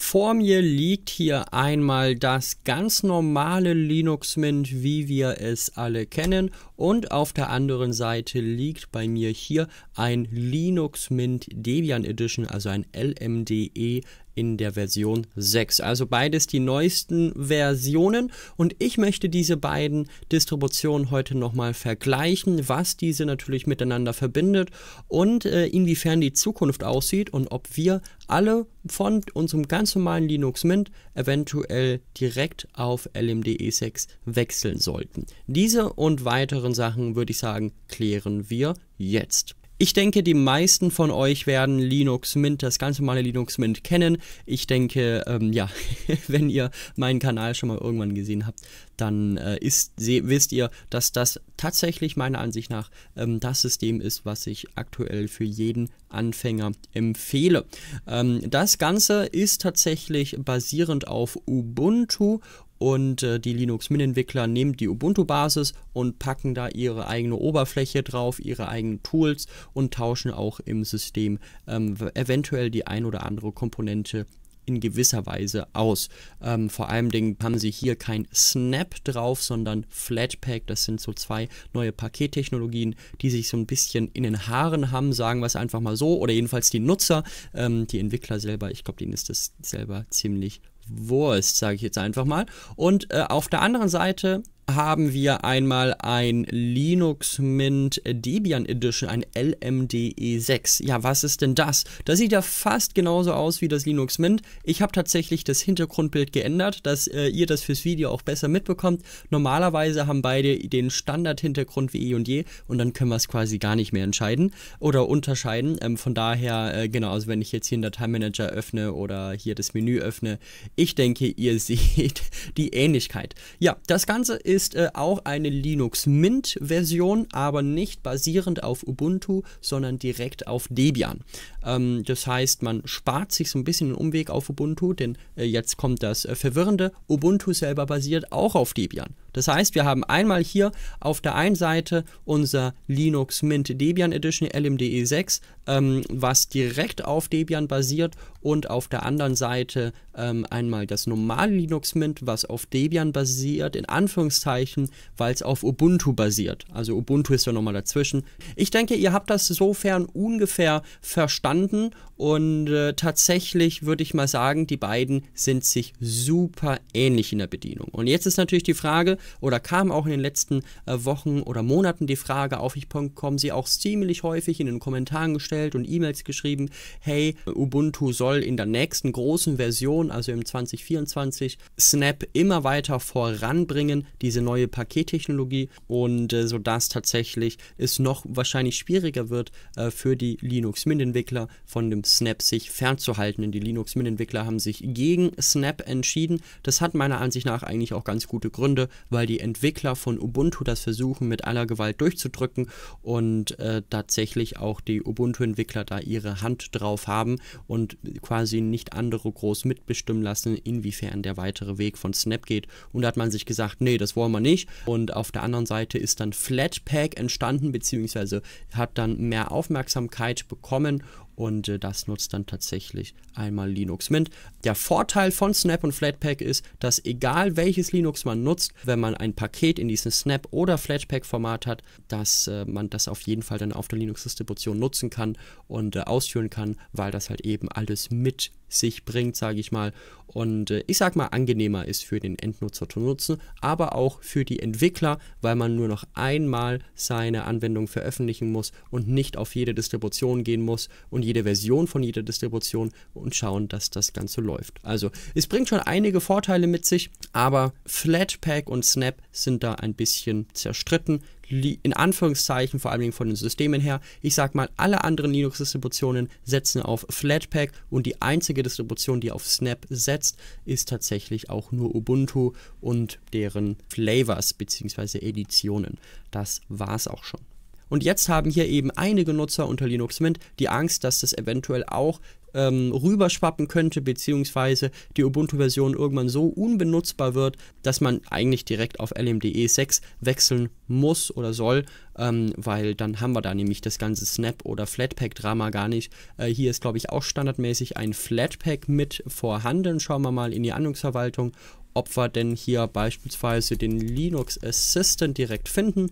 Vor mir liegt hier einmal das ganz normale Linux Mint, wie wir es alle kennen. Und auf der anderen Seite liegt bei mir hier ein Linux Mint Debian Edition, also ein LMDE in der Version 6. Also beides die neuesten Versionen und ich möchte diese beiden Distributionen heute nochmal vergleichen, was diese natürlich miteinander verbindet und äh, inwiefern die Zukunft aussieht und ob wir alle von unserem ganz normalen Linux Mint eventuell direkt auf LMDE6 wechseln sollten. Diese und weiteren Sachen würde ich sagen, klären wir jetzt. Ich denke, die meisten von euch werden Linux Mint, das ganz normale Linux Mint kennen. Ich denke, ähm, ja, wenn ihr meinen Kanal schon mal irgendwann gesehen habt, dann äh, ist, seh, wisst ihr, dass das tatsächlich meiner Ansicht nach ähm, das System ist, was ich aktuell für jeden Anfänger empfehle. Ähm, das Ganze ist tatsächlich basierend auf Ubuntu und äh, die Linux-Min-Entwickler nehmen die Ubuntu-Basis und packen da ihre eigene Oberfläche drauf, ihre eigenen Tools und tauschen auch im System ähm, eventuell die ein oder andere Komponente in gewisser Weise aus. Ähm, vor allem haben sie hier kein Snap drauf, sondern Flatpak. Das sind so zwei neue Pakettechnologien, die sich so ein bisschen in den Haaren haben, sagen wir es einfach mal so. Oder jedenfalls die Nutzer, ähm, die Entwickler selber. Ich glaube, denen ist das selber ziemlich Wurst, sage ich jetzt einfach mal. Und äh, auf der anderen Seite haben wir einmal ein Linux Mint Debian Edition, ein LMDE6. Ja, was ist denn das? Das sieht ja fast genauso aus wie das Linux Mint. Ich habe tatsächlich das Hintergrundbild geändert, dass äh, ihr das fürs Video auch besser mitbekommt. Normalerweise haben beide den Standard-Hintergrund wie eh und je und dann können wir es quasi gar nicht mehr entscheiden oder unterscheiden. Ähm, von daher, äh, genau, also wenn ich jetzt hier den Dateimanager öffne oder hier das Menü öffne, ich denke, ihr seht die Ähnlichkeit. Ja, das Ganze ist ist äh, auch eine Linux Mint-Version, aber nicht basierend auf Ubuntu, sondern direkt auf Debian. Ähm, das heißt, man spart sich so ein bisschen den Umweg auf Ubuntu, denn äh, jetzt kommt das äh, Verwirrende. Ubuntu selber basiert auch auf Debian. Das heißt, wir haben einmal hier auf der einen Seite unser Linux Mint Debian Edition LMDE 6, ähm, was direkt auf Debian basiert und auf der anderen Seite ähm, einmal das normale Linux Mint, was auf Debian basiert, in Anführungszeichen, weil es auf Ubuntu basiert. Also Ubuntu ist ja nochmal dazwischen. Ich denke, ihr habt das sofern ungefähr verstanden und äh, tatsächlich würde ich mal sagen, die beiden sind sich super ähnlich in der Bedienung. Und jetzt ist natürlich die Frage, oder kam auch in den letzten äh, Wochen oder Monaten die Frage auf Ich kommen sie auch ziemlich häufig in den Kommentaren gestellt und E-Mails geschrieben, hey, Ubuntu soll in der nächsten großen Version, also im 2024, Snap immer weiter voranbringen, diese neue Pakettechnologie und äh, sodass tatsächlich es noch wahrscheinlich schwieriger wird äh, für die Linux-Mint-Entwickler von dem Snap sich fernzuhalten, denn die Linux-Mint-Entwickler haben sich gegen Snap entschieden. Das hat meiner Ansicht nach eigentlich auch ganz gute Gründe, weil die Entwickler von Ubuntu das versuchen mit aller Gewalt durchzudrücken und äh, tatsächlich auch die Ubuntu-Entwickler da ihre Hand drauf haben und quasi nicht andere groß mitbestimmen lassen, inwiefern der weitere Weg von Snap geht. Und da hat man sich gesagt, nee, das wollen wir nicht. Und auf der anderen Seite ist dann Flatpak entstanden, beziehungsweise hat dann mehr Aufmerksamkeit bekommen und äh, das nutzt dann tatsächlich einmal Linux Mint. Der Vorteil von Snap und Flatpak ist, dass egal welches Linux man nutzt, wenn man ein Paket in diesem Snap oder Flatpak Format hat, dass äh, man das auf jeden Fall dann auf der Linux Distribution nutzen kann und äh, ausführen kann, weil das halt eben alles mit sich bringt, sage ich mal und äh, ich sag mal angenehmer ist für den Endnutzer zu nutzen, aber auch für die Entwickler, weil man nur noch einmal seine Anwendung veröffentlichen muss und nicht auf jede Distribution gehen muss und jede Version von jeder Distribution und schauen, dass das Ganze läuft. Also es bringt schon einige Vorteile mit sich, aber Flatpak und Snap sind da ein bisschen zerstritten in Anführungszeichen, vor allen Dingen von den Systemen her, ich sag mal, alle anderen Linux-Distributionen setzen auf Flatpak und die einzige Distribution, die auf Snap setzt, ist tatsächlich auch nur Ubuntu und deren Flavors bzw. Editionen. Das war's auch schon. Und jetzt haben hier eben einige Nutzer unter Linux Mint die Angst, dass das eventuell auch ähm, rüberschwappen könnte, beziehungsweise die Ubuntu-Version irgendwann so unbenutzbar wird, dass man eigentlich direkt auf LMDE 6 wechseln muss oder soll, ähm, weil dann haben wir da nämlich das ganze Snap- oder Flatpak-Drama gar nicht. Äh, hier ist, glaube ich, auch standardmäßig ein Flatpak mit vorhanden. Schauen wir mal in die Anwendungsverwaltung ob wir denn hier beispielsweise den Linux Assistant direkt finden.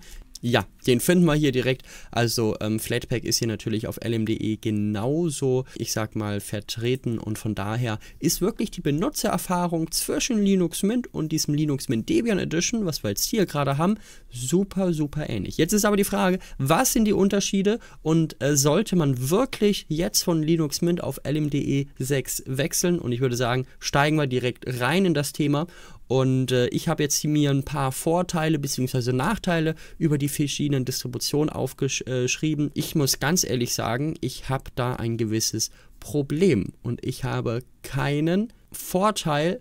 Ja, den finden wir hier direkt. Also ähm, Flatpak ist hier natürlich auf LMDE genauso, ich sag mal, vertreten und von daher ist wirklich die Benutzererfahrung zwischen Linux Mint und diesem Linux Mint Debian Edition, was wir jetzt hier gerade haben, super, super ähnlich. Jetzt ist aber die Frage, was sind die Unterschiede und äh, sollte man wirklich jetzt von Linux Mint auf LMDE 6 wechseln? Und ich würde sagen, steigen wir direkt rein in das Thema und äh, ich habe jetzt mir ein paar Vorteile bzw. Nachteile über die verschiedenen Distributionen aufgeschrieben. Äh, ich muss ganz ehrlich sagen, ich habe da ein gewisses Problem und ich habe keinen Vorteil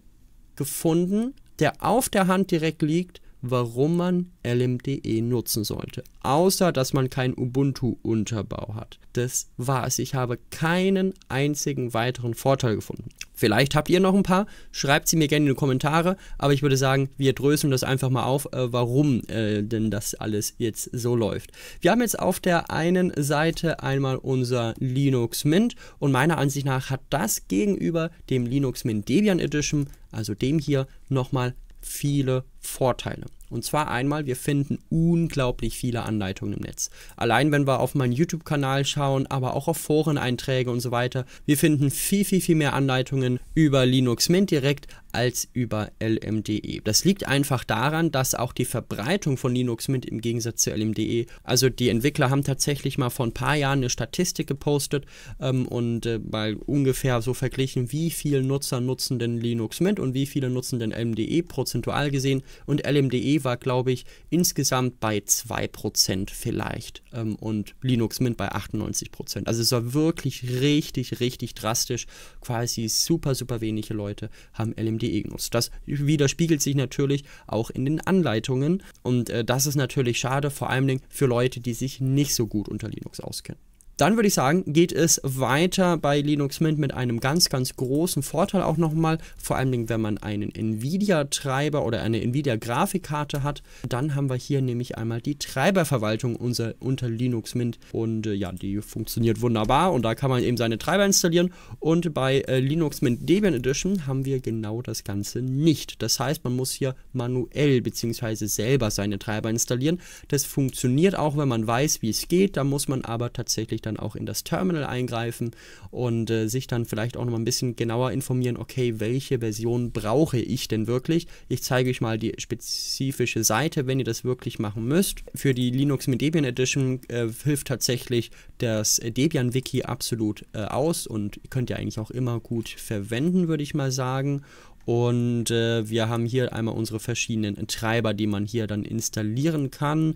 gefunden, der auf der Hand direkt liegt warum man LMDE nutzen sollte. Außer, dass man keinen Ubuntu-Unterbau hat. Das war es. Ich habe keinen einzigen weiteren Vorteil gefunden. Vielleicht habt ihr noch ein paar. Schreibt sie mir gerne in die Kommentare. Aber ich würde sagen, wir dröseln das einfach mal auf, äh, warum äh, denn das alles jetzt so läuft. Wir haben jetzt auf der einen Seite einmal unser Linux Mint. Und meiner Ansicht nach hat das gegenüber dem Linux Mint Debian Edition, also dem hier, nochmal viele Vorteile. Und zwar einmal, wir finden unglaublich viele Anleitungen im Netz. Allein wenn wir auf meinen YouTube-Kanal schauen, aber auch auf Foreneinträge und so weiter, wir finden viel, viel, viel mehr Anleitungen über Linux Mint direkt als über LMDE. Das liegt einfach daran, dass auch die Verbreitung von Linux Mint im Gegensatz zu LMDE, also die Entwickler haben tatsächlich mal vor ein paar Jahren eine Statistik gepostet ähm, und äh, mal ungefähr so verglichen, wie viele Nutzer nutzen denn Linux Mint und wie viele nutzen denn LMDE prozentual gesehen. Und LMDE war, glaube ich, insgesamt bei 2% vielleicht ähm, und Linux Mint bei 98%. Also es war wirklich richtig, richtig drastisch. Quasi super, super wenige Leute haben LMDE DE genutzt. Das widerspiegelt sich natürlich auch in den Anleitungen und äh, das ist natürlich schade, vor allem für Leute, die sich nicht so gut unter Linux auskennen. Dann würde ich sagen, geht es weiter bei Linux Mint mit einem ganz, ganz großen Vorteil auch nochmal. Vor allen Dingen, wenn man einen NVIDIA-Treiber oder eine NVIDIA-Grafikkarte hat, dann haben wir hier nämlich einmal die Treiberverwaltung unser, unter Linux Mint. Und äh, ja, die funktioniert wunderbar und da kann man eben seine Treiber installieren. Und bei äh, Linux Mint Debian Edition haben wir genau das Ganze nicht. Das heißt, man muss hier manuell bzw. selber seine Treiber installieren. Das funktioniert auch, wenn man weiß, wie es geht. Da muss man aber tatsächlich dann auch in das Terminal eingreifen und äh, sich dann vielleicht auch nochmal ein bisschen genauer informieren, okay, welche Version brauche ich denn wirklich? Ich zeige euch mal die spezifische Seite, wenn ihr das wirklich machen müsst. Für die Linux mit Debian Edition äh, hilft tatsächlich das Debian Wiki absolut äh, aus und könnt ihr eigentlich auch immer gut verwenden, würde ich mal sagen. Und äh, wir haben hier einmal unsere verschiedenen Treiber, die man hier dann installieren kann.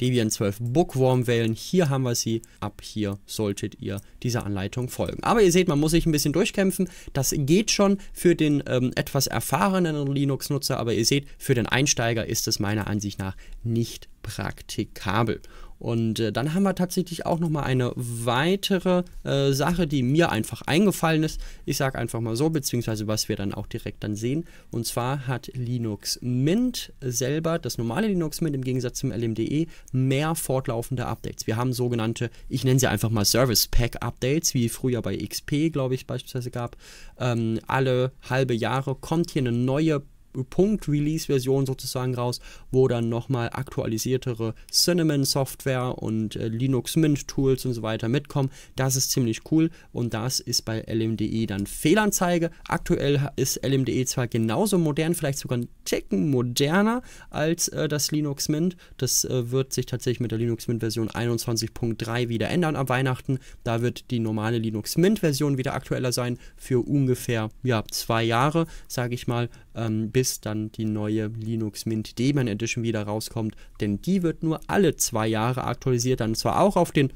Debian 12 Bookworm wählen. Hier haben wir sie. Ab hier solltet ihr dieser Anleitung folgen. Aber ihr seht, man muss sich ein bisschen durchkämpfen. Das geht schon für den ähm, etwas erfahrenen Linux-Nutzer, aber ihr seht, für den Einsteiger ist es meiner Ansicht nach nicht praktikabel. Und äh, dann haben wir tatsächlich auch nochmal eine weitere äh, Sache, die mir einfach eingefallen ist. Ich sage einfach mal so, beziehungsweise was wir dann auch direkt dann sehen. Und zwar hat Linux Mint selber, das normale Linux Mint im Gegensatz zum LMDE, mehr fortlaufende Updates. Wir haben sogenannte, ich nenne sie einfach mal Service Pack Updates, wie früher bei XP, glaube ich, beispielsweise gab. Ähm, alle halbe Jahre kommt hier eine neue Punkt-Release-Version sozusagen raus, wo dann nochmal aktualisiertere Cinnamon-Software und äh, Linux Mint-Tools und so weiter mitkommen. Das ist ziemlich cool und das ist bei LMDE dann Fehlanzeige. Aktuell ist LMDE zwar genauso modern, vielleicht sogar ein Ticken moderner als äh, das Linux Mint. Das äh, wird sich tatsächlich mit der Linux Mint-Version 21.3 wieder ändern ab Weihnachten. Da wird die normale Linux Mint-Version wieder aktueller sein für ungefähr ja, zwei Jahre, sage ich mal ähm, bis dann die neue Linux Mint Debian Edition wieder rauskommt. Denn die wird nur alle zwei Jahre aktualisiert, dann zwar auch auf den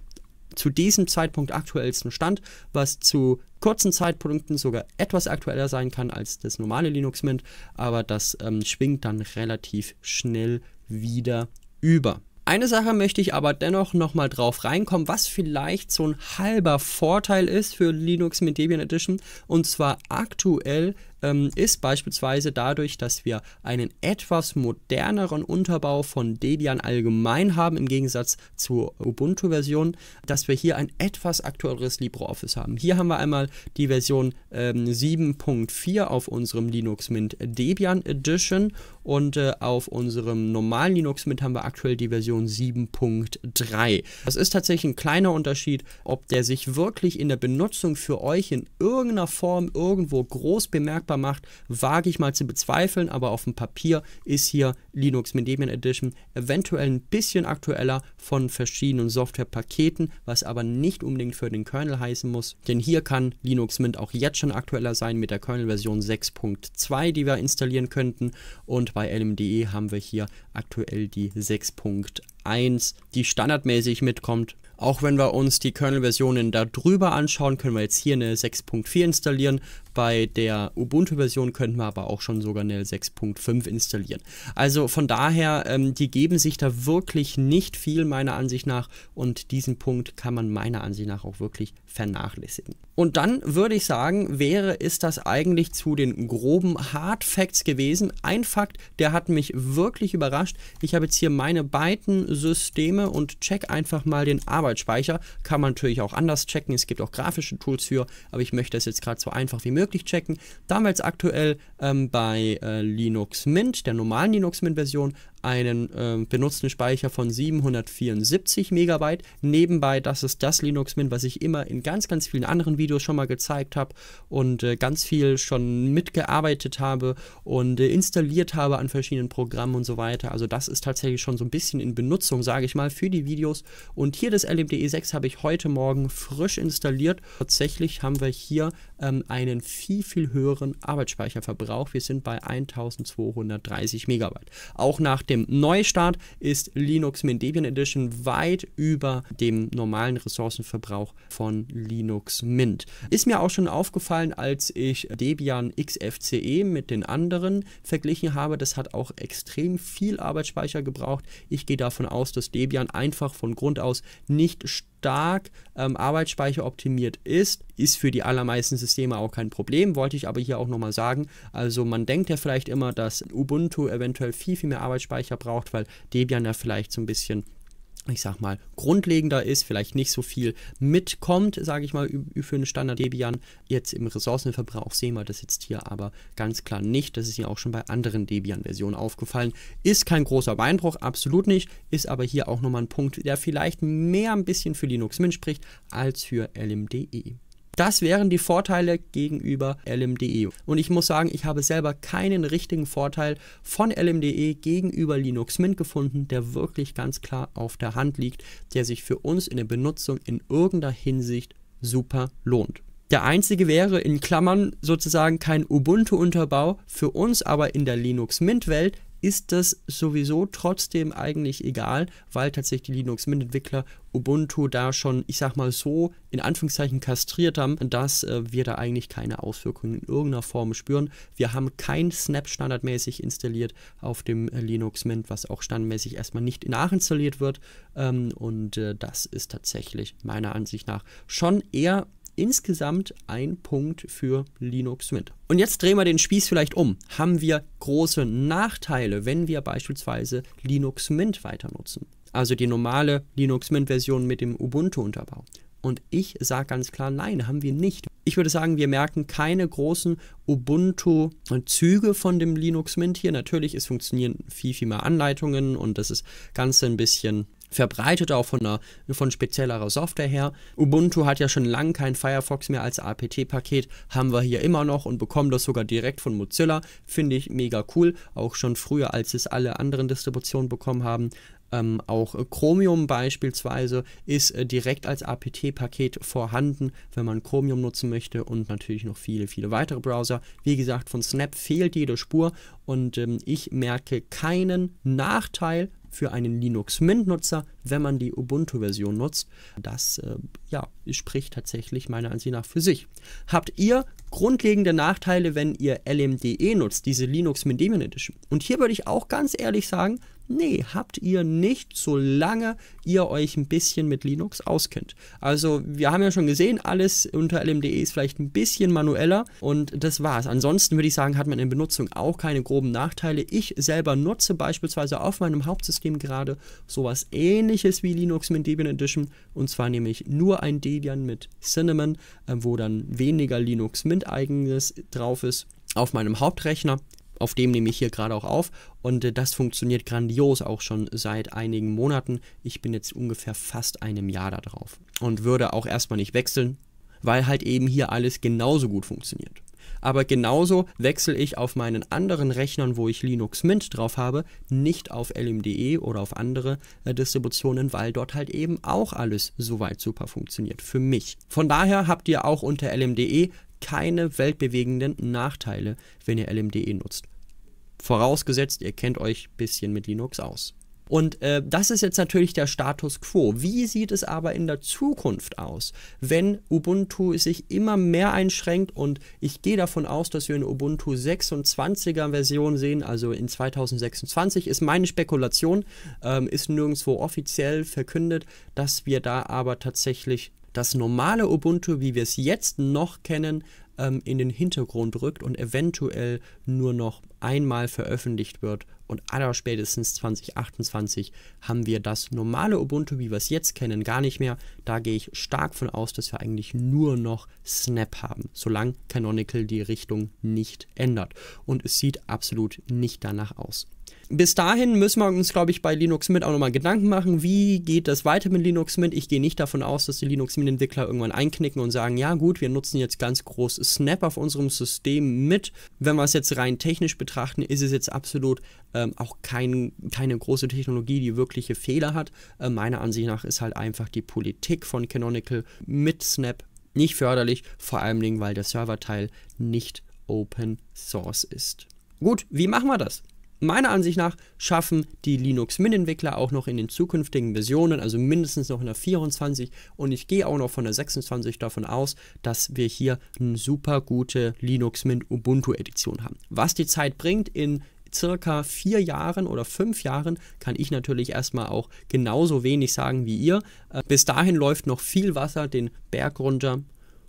zu diesem Zeitpunkt aktuellsten Stand, was zu kurzen Zeitpunkten sogar etwas aktueller sein kann als das normale Linux Mint, aber das ähm, schwingt dann relativ schnell wieder über. Eine Sache möchte ich aber dennoch nochmal drauf reinkommen, was vielleicht so ein halber Vorteil ist für Linux mit Debian Edition. Und zwar aktuell ähm, ist beispielsweise dadurch, dass wir einen etwas moderneren Unterbau von Debian allgemein haben, im Gegensatz zur Ubuntu-Version, dass wir hier ein etwas aktuelleres LibreOffice haben. Hier haben wir einmal die Version ähm, 7.4 auf unserem Linux Mint Debian Edition und äh, auf unserem normalen Linux Mint haben wir aktuell die Version 7.3. Das ist tatsächlich ein kleiner Unterschied, ob der sich wirklich in der Benutzung für euch in irgendeiner Form irgendwo groß bemerkt verfügbar macht, wage ich mal zu bezweifeln, aber auf dem Papier ist hier Linux Mint Debian Edition eventuell ein bisschen aktueller von verschiedenen Softwarepaketen, was aber nicht unbedingt für den Kernel heißen muss, denn hier kann Linux Mint auch jetzt schon aktueller sein mit der Kernel-Version 6.2, die wir installieren könnten und bei LMDE haben wir hier aktuell die 6.1, die standardmäßig mitkommt. Auch wenn wir uns die Kernel-Versionen darüber anschauen, können wir jetzt hier eine 6.4 installieren. Bei der Ubuntu-Version könnten wir aber auch schon sogar eine 6.5 installieren. Also von daher, ähm, die geben sich da wirklich nicht viel meiner Ansicht nach und diesen Punkt kann man meiner Ansicht nach auch wirklich vernachlässigen. Und dann würde ich sagen, wäre es das eigentlich zu den groben Hard Facts gewesen. Ein Fakt, der hat mich wirklich überrascht. Ich habe jetzt hier meine beiden Systeme und check einfach mal den Arbeitsplatz Terabyte-Speicher. Kann man natürlich auch anders checken. Es gibt auch grafische Tools für, aber ich möchte das jetzt gerade so einfach wie möglich checken. Damals aktuell ähm, bei äh, Linux Mint, der normalen Linux Mint-Version, einen äh, benutzten Speicher von 774 Megabyte. Nebenbei, das ist das Linux Mint, was ich immer in ganz, ganz vielen anderen Videos schon mal gezeigt habe und äh, ganz viel schon mitgearbeitet habe und äh, installiert habe an verschiedenen Programmen und so weiter. Also das ist tatsächlich schon so ein bisschen in Benutzung, sage ich mal, für die Videos. Und hier das LMDE 6 habe ich heute Morgen frisch installiert. Tatsächlich haben wir hier ähm, einen viel, viel höheren Arbeitsspeicherverbrauch. Wir sind bei 1230 Megabyte. Auch nach dem im Neustart ist Linux Mint Debian Edition weit über dem normalen Ressourcenverbrauch von Linux Mint. Ist mir auch schon aufgefallen, als ich Debian XFCE mit den anderen verglichen habe. Das hat auch extrem viel Arbeitsspeicher gebraucht. Ich gehe davon aus, dass Debian einfach von Grund aus nicht stark ähm, Arbeitsspeicher optimiert ist, ist für die allermeisten Systeme auch kein Problem, wollte ich aber hier auch nochmal sagen. Also man denkt ja vielleicht immer, dass Ubuntu eventuell viel, viel mehr Arbeitsspeicher braucht, weil Debian ja vielleicht so ein bisschen ich sag mal, grundlegender ist, vielleicht nicht so viel mitkommt, sage ich mal, für einen Standard Debian. Jetzt im Ressourcenverbrauch sehen wir das jetzt hier aber ganz klar nicht. Das ist ja auch schon bei anderen Debian-Versionen aufgefallen. Ist kein großer Beinbruch, absolut nicht. Ist aber hier auch nochmal ein Punkt, der vielleicht mehr ein bisschen für Linux Mint spricht als für LMDE. Das wären die Vorteile gegenüber LMDE. Und ich muss sagen, ich habe selber keinen richtigen Vorteil von LMDE gegenüber Linux Mint gefunden, der wirklich ganz klar auf der Hand liegt, der sich für uns in der Benutzung in irgendeiner Hinsicht super lohnt. Der einzige wäre in Klammern sozusagen kein Ubuntu-Unterbau, für uns aber in der Linux-Mint-Welt ist das sowieso trotzdem eigentlich egal, weil tatsächlich die Linux-Mint-Entwickler Ubuntu da schon, ich sag mal so, in Anführungszeichen kastriert haben, dass äh, wir da eigentlich keine Auswirkungen in irgendeiner Form spüren. Wir haben kein Snap standardmäßig installiert auf dem äh, Linux Mint, was auch standardmäßig erstmal nicht nachinstalliert wird. Ähm, und äh, das ist tatsächlich meiner Ansicht nach schon eher insgesamt ein Punkt für Linux Mint. Und jetzt drehen wir den Spieß vielleicht um. Haben wir große Nachteile, wenn wir beispielsweise Linux Mint weiter nutzen? Also die normale Linux Mint-Version mit dem Ubuntu-Unterbau. Und ich sage ganz klar, nein, haben wir nicht. Ich würde sagen, wir merken keine großen Ubuntu-Züge von dem Linux Mint hier. Natürlich, es funktionieren viel, viel mehr Anleitungen und das ist Ganze ein bisschen verbreitet, auch von, einer, von speziellerer Software her. Ubuntu hat ja schon lange kein Firefox mehr als APT-Paket, haben wir hier immer noch und bekommen das sogar direkt von Mozilla. Finde ich mega cool, auch schon früher, als es alle anderen Distributionen bekommen haben. Ähm, auch Chromium beispielsweise ist äh, direkt als APT-Paket vorhanden, wenn man Chromium nutzen möchte und natürlich noch viele, viele weitere Browser. Wie gesagt, von Snap fehlt jede Spur und ähm, ich merke keinen Nachteil für einen Linux Mint-Nutzer, wenn man die Ubuntu-Version nutzt. Das äh, ja, spricht tatsächlich meiner Ansicht nach für sich. Habt ihr grundlegende Nachteile, wenn ihr LMDE nutzt, diese Linux Mint Demon Edition? Und hier würde ich auch ganz ehrlich sagen, Nee, habt ihr nicht, solange ihr euch ein bisschen mit Linux auskennt. Also wir haben ja schon gesehen, alles unter LMDE ist vielleicht ein bisschen manueller und das war's. Ansonsten würde ich sagen, hat man in Benutzung auch keine groben Nachteile. Ich selber nutze beispielsweise auf meinem Hauptsystem gerade sowas ähnliches wie Linux mit Debian Edition und zwar nämlich nur ein Debian mit Cinnamon, äh, wo dann weniger Linux Mint eigenes drauf ist auf meinem Hauptrechner auf dem nehme ich hier gerade auch auf und äh, das funktioniert grandios auch schon seit einigen Monaten. Ich bin jetzt ungefähr fast einem Jahr da drauf und würde auch erstmal nicht wechseln, weil halt eben hier alles genauso gut funktioniert. Aber genauso wechsle ich auf meinen anderen Rechnern, wo ich Linux Mint drauf habe, nicht auf LMDE oder auf andere äh, Distributionen, weil dort halt eben auch alles soweit super funktioniert für mich. Von daher habt ihr auch unter LMDE keine weltbewegenden Nachteile, wenn ihr LMDE nutzt. Vorausgesetzt, ihr kennt euch ein bisschen mit Linux aus. Und äh, das ist jetzt natürlich der Status quo. Wie sieht es aber in der Zukunft aus, wenn Ubuntu sich immer mehr einschränkt und ich gehe davon aus, dass wir eine Ubuntu 26er Version sehen, also in 2026 ist meine Spekulation, ähm, ist nirgendwo offiziell verkündet, dass wir da aber tatsächlich das normale Ubuntu, wie wir es jetzt noch kennen, ähm, in den Hintergrund rückt und eventuell nur noch einmal veröffentlicht wird. Und aller spätestens 2028 haben wir das normale Ubuntu, wie wir es jetzt kennen, gar nicht mehr. Da gehe ich stark von aus, dass wir eigentlich nur noch Snap haben, solange Canonical die Richtung nicht ändert. Und es sieht absolut nicht danach aus bis dahin müssen wir uns, glaube ich, bei Linux Mint auch nochmal Gedanken machen, wie geht das weiter mit Linux Mint. Ich gehe nicht davon aus, dass die Linux Mint-Entwickler irgendwann einknicken und sagen, ja gut, wir nutzen jetzt ganz groß Snap auf unserem System mit. Wenn wir es jetzt rein technisch betrachten, ist es jetzt absolut ähm, auch kein, keine große Technologie, die wirkliche Fehler hat. Äh, meiner Ansicht nach ist halt einfach die Politik von Canonical mit Snap nicht förderlich, vor allem weil der Serverteil nicht Open Source ist. Gut, wie machen wir das? meiner Ansicht nach schaffen die Linux Mint Entwickler auch noch in den zukünftigen Versionen, also mindestens noch in der 24 und ich gehe auch noch von der 26 davon aus, dass wir hier eine super gute Linux Mint Ubuntu Edition haben. Was die Zeit bringt in circa vier Jahren oder fünf Jahren kann ich natürlich erstmal auch genauso wenig sagen wie ihr. Äh, bis dahin läuft noch viel Wasser den Berg runter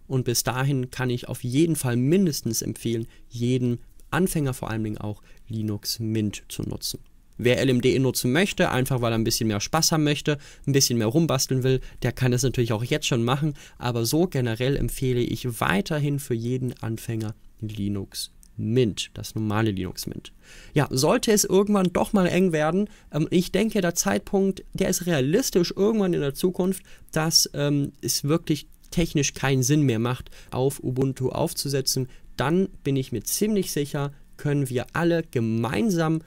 und bis dahin kann ich auf jeden Fall mindestens empfehlen, jeden Anfänger vor allen Dingen auch Linux Mint zu nutzen. Wer LMDE nutzen möchte, einfach weil er ein bisschen mehr Spaß haben möchte, ein bisschen mehr rumbasteln will, der kann das natürlich auch jetzt schon machen, aber so generell empfehle ich weiterhin für jeden Anfänger Linux Mint, das normale Linux Mint. Ja, sollte es irgendwann doch mal eng werden, ähm, ich denke, der Zeitpunkt, der ist realistisch irgendwann in der Zukunft, dass ähm, es wirklich technisch keinen Sinn mehr macht, auf Ubuntu aufzusetzen dann bin ich mir ziemlich sicher, können wir alle gemeinsam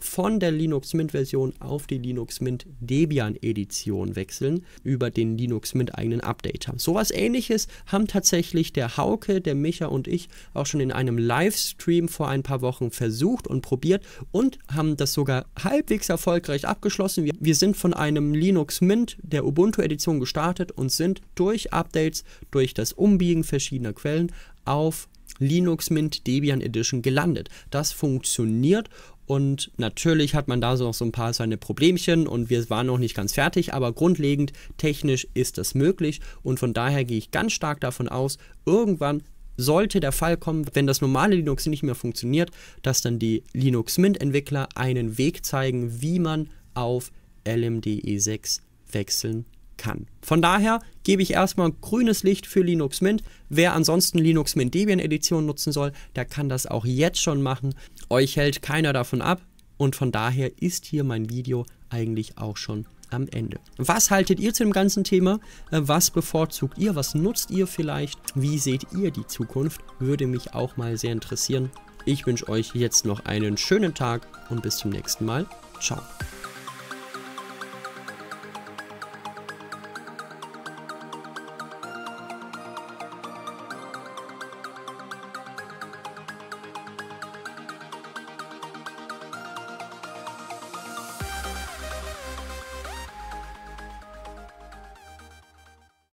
von der Linux Mint Version auf die Linux Mint Debian Edition wechseln über den Linux Mint eigenen Updater. Sowas ähnliches haben tatsächlich der Hauke, der Micha und ich auch schon in einem Livestream vor ein paar Wochen versucht und probiert und haben das sogar halbwegs erfolgreich abgeschlossen. Wir, wir sind von einem Linux Mint der Ubuntu Edition gestartet und sind durch Updates, durch das Umbiegen verschiedener Quellen auf Linux Mint Debian Edition gelandet. Das funktioniert und natürlich hat man da so noch so ein paar seine Problemchen und wir waren noch nicht ganz fertig, aber grundlegend technisch ist das möglich und von daher gehe ich ganz stark davon aus, irgendwann sollte der Fall kommen, wenn das normale Linux nicht mehr funktioniert, dass dann die Linux Mint Entwickler einen Weg zeigen, wie man auf LMDE6 wechseln kann. Von daher gebe ich erstmal grünes Licht für Linux Mint. Wer ansonsten Linux Mint Debian Edition nutzen soll, der kann das auch jetzt schon machen. Euch hält keiner davon ab und von daher ist hier mein Video eigentlich auch schon am Ende. Was haltet ihr zu dem ganzen Thema? Äh, was bevorzugt ihr? Was nutzt ihr vielleicht? Wie seht ihr die Zukunft? Würde mich auch mal sehr interessieren. Ich wünsche euch jetzt noch einen schönen Tag und bis zum nächsten Mal. Ciao.